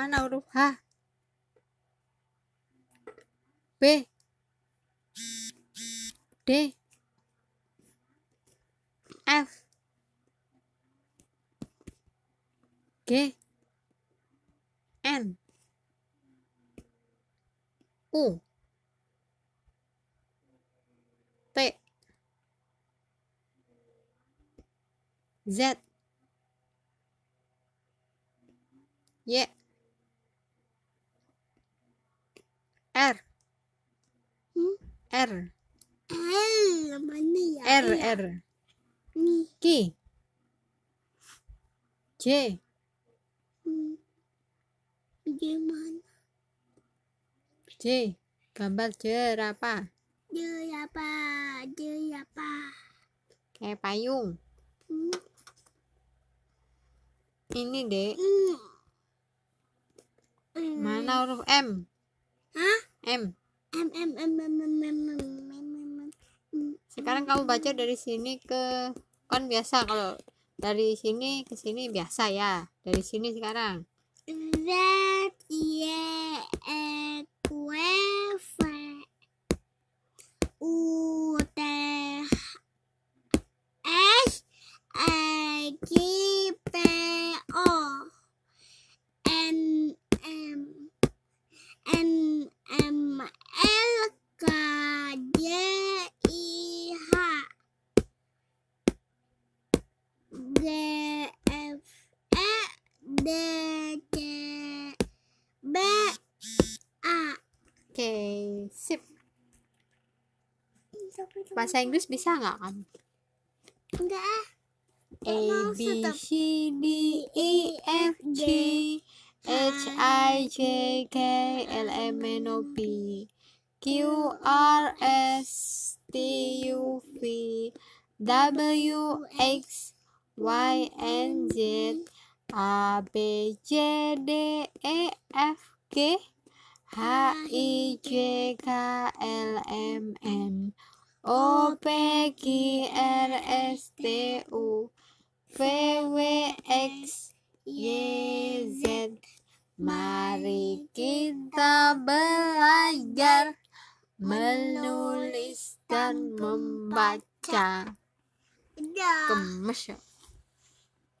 Mana huruf H? B D F G N U T Z Y R. R mana ya? R ya? R. Ni. J. Hmm. J mana? J. Gambar jerapah. Jerapah, Kayak payung. Hmm. Ini, Dek. Hmm. Mana hmm. huruf M? Hah? M. Sekarang kamu baca dari sini ke kan biasa kalau dari sini ke sini biasa ya. Dari sini sekarang. That yeah, U C B A. Oke, okay, sip. Bahasa Inggris bisa nggak kamu? Enggak ah. A B C D E F G H I J K L M N O P Q R S T U V W X Y and Z A B C D E F G H I J K L M N O P Q R S T U V W X Y Z Mari kita belajar menulis dan membaca. Iya. Ya.